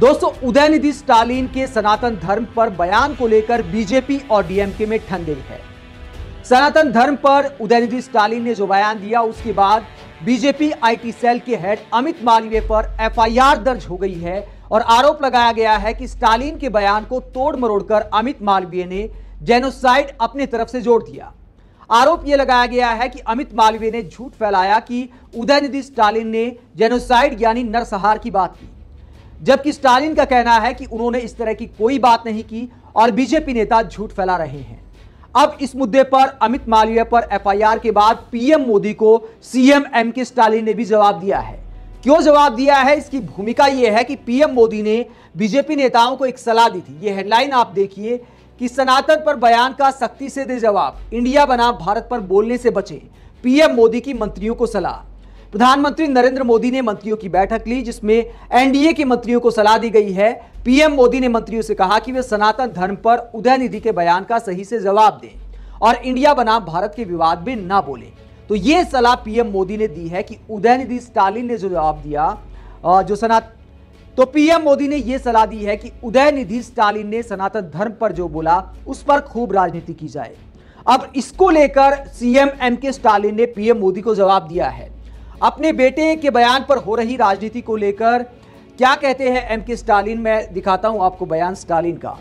दोस्तों उदयनिधि स्टालिन के सनातन धर्म पर बयान को लेकर बीजेपी और डीएमके में ठंडे है सनातन धर्म पर उदयनिधि स्टालिन ने जो बयान दिया उसके बाद बीजेपी आईटी सेल के हेड अमित मालवीय पर एफआईआर दर्ज हो गई है और आरोप लगाया गया है कि स्टालिन के बयान को तोड़ मरोड़कर अमित मालवीय ने जेनोसाइड अपने तरफ से जोड़ दिया आरोप यह लगाया गया है कि अमित मालवीय ने झूठ फैलाया कि उदयनिधि स्टालिन ने जेनोसाइड यानी नरसहार की बात की जबकि स्टालिन का कहना है कि उन्होंने इस तरह की कोई बात नहीं की और बीजेपी नेता झूठ फैला रहे हैं अब इस मुद्दे पर अमित मालवीय पर एफआईआर के बाद पीएम मोदी को सीएम एम के स्टालिन ने भी जवाब दिया है क्यों जवाब दिया है इसकी भूमिका यह है कि पीएम मोदी ने बीजेपी नेताओं को एक सलाह दी थी ये हेडलाइन आप देखिए कि सनातन पर बयान का सख्ती से दे जवाब इंडिया बना भारत पर बोलने से बचे पीएम मोदी की मंत्रियों को सलाह प्रधानमंत्री नरेंद्र मोदी ने मंत्रियों की बैठक ली जिसमें एनडीए के मंत्रियों को सलाह दी गई है पीएम मोदी ने मंत्रियों से कहा कि वे सनातन धर्म पर उदय निधि के बयान का सही से जवाब दें और इंडिया बनाम भारत के विवाद में ना बोले तो ये सलाह पीएम मोदी ने दी है कि उदयनिधि स्टालिन ने जो जवाब दिया जो सनात तो पीएम मोदी ने यह सलाह दी है कि उदयनिधि स्टालिन ने सनातन धर्म पर जो बोला उस पर खूब राजनीति की जाए अब इसको लेकर सीएम एम के स्टालिन ने पीएम मोदी को जवाब दिया है अपने बेटे के बयान पर हो रही राजनीति को लेकर क्या कहते हैं एम के स्टालिन मैं दिखाता हूं आपको बयान स्टालिन का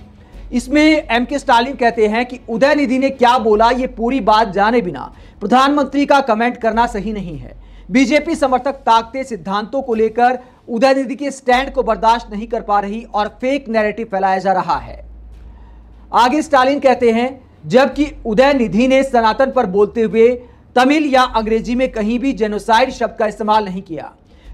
इसमें एम के स्टालिन कहते हैं कि उदय निधि ने क्या बोला ये पूरी बात जाने बिना प्रधानमंत्री का कमेंट करना सही नहीं है बीजेपी समर्थक ताकते सिद्धांतों को लेकर उदय निधि के स्टैंड को बर्दाश्त नहीं कर पा रही और फेक नैरेटिव फैलाया जा रहा है आगे स्टालिन कहते हैं जबकि उदय निधि ने सनातन पर बोलते हुए तमिल या अंग्रेजी में कहीं भी जेनोसाइड शब्द का इस्तेमाल नहीं किया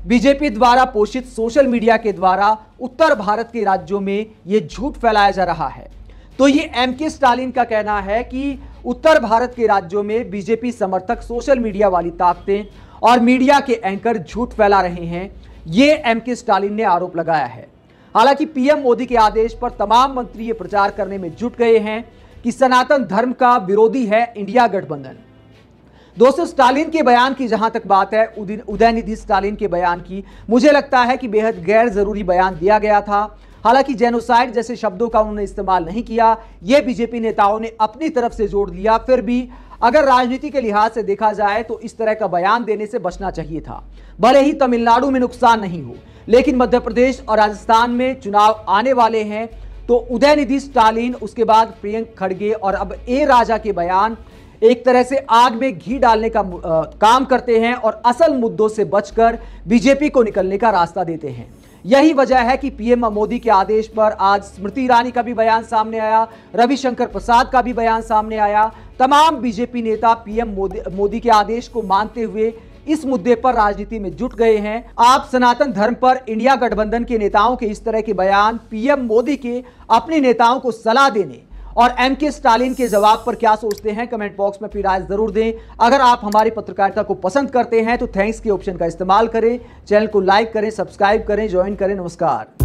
बीजेपी द्वारा पोषित सोशल मीडिया के द्वारा उत्तर भारत के राज्यों में ये झूठ फैलाया जा रहा है तो ये एम के स्टालिन का कहना है कि उत्तर भारत के राज्यों में बीजेपी समर्थक सोशल मीडिया वाली ताकतें और मीडिया के एंकर झूठ फैला रहे हैं ये एम के स्टालिन ने आरोप लगाया है हालांकि पीएम मोदी के आदेश पर तमाम मंत्री ये प्रचार करने में जुट गए हैं कि सनातन धर्म का विरोधी है इंडिया गठबंधन दोस्तों स्टालिन के बयान की जहां तक बात है उदयनिधि स्टालिन के बयान की मुझे लगता है कि बेहद गैर जरूरी बयान दिया गया था हालांकि जेनोसाइड जैसे शब्दों का उन्होंने इस्तेमाल नहीं किया ये बीजेपी नेताओं ने अपनी तरफ से जोड़ लिया फिर भी अगर राजनीति के लिहाज से देखा जाए तो इस तरह का बयान देने से बचना चाहिए था भले ही तमिलनाडु में नुकसान नहीं हो लेकिन मध्य प्रदेश और राजस्थान में चुनाव आने वाले हैं तो उदयनिधि स्टालिन उसके बाद प्रियंक खड़गे और अब ए राजा के बयान एक तरह से आग में घी डालने का आ, काम करते हैं और असल मुद्दों से बचकर बीजेपी को निकलने का रास्ता देते हैं यही वजह है कि पीएम मोदी के आदेश पर आज स्मृति ईरानी का भी बयान सामने आया रविशंकर प्रसाद का भी बयान सामने आया तमाम बीजेपी नेता पीएम मोदी मोदी के आदेश को मानते हुए इस मुद्दे पर राजनीति में जुट गए हैं आप सनातन धर्म पर इंडिया गठबंधन के नेताओं के इस तरह के बयान पीएम मोदी के अपने नेताओं को सलाह देने और एम के स्टालिन के जवाब पर क्या सोचते हैं कमेंट बॉक्स में अपनी राय जरूर दें अगर आप हमारी पत्रकारिता को पसंद करते हैं तो थैंक्स के ऑप्शन का इस्तेमाल करें चैनल को लाइक करें सब्सक्राइब करें ज्वाइन करें नमस्कार